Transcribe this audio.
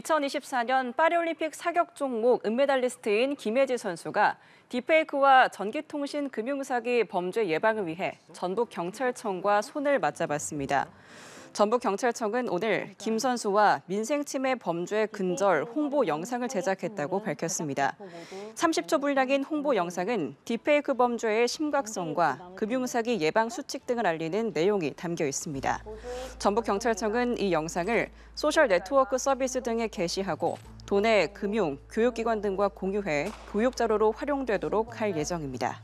2024년 파리올림픽 사격 종목 은메달리스트인 김혜지 선수가 디페이크와 전기통신 금융사기 범죄 예방을 위해 전북경찰청과 손을 맞잡았습니다. 전북경찰청은 오늘 김 선수와 민생침해 범죄 근절 홍보 영상을 제작했다고 밝혔습니다. 30초 분량인 홍보 영상은 디페이크 범죄의 심각성과 금융사기 예방 수칙 등을 알리는 내용이 담겨 있습니다. 전북경찰청은 이 영상을 소셜 네트워크 서비스 등에 게시하고 도내 금융, 교육기관 등과 공유해 교육자료로 활용되도록 할 예정입니다.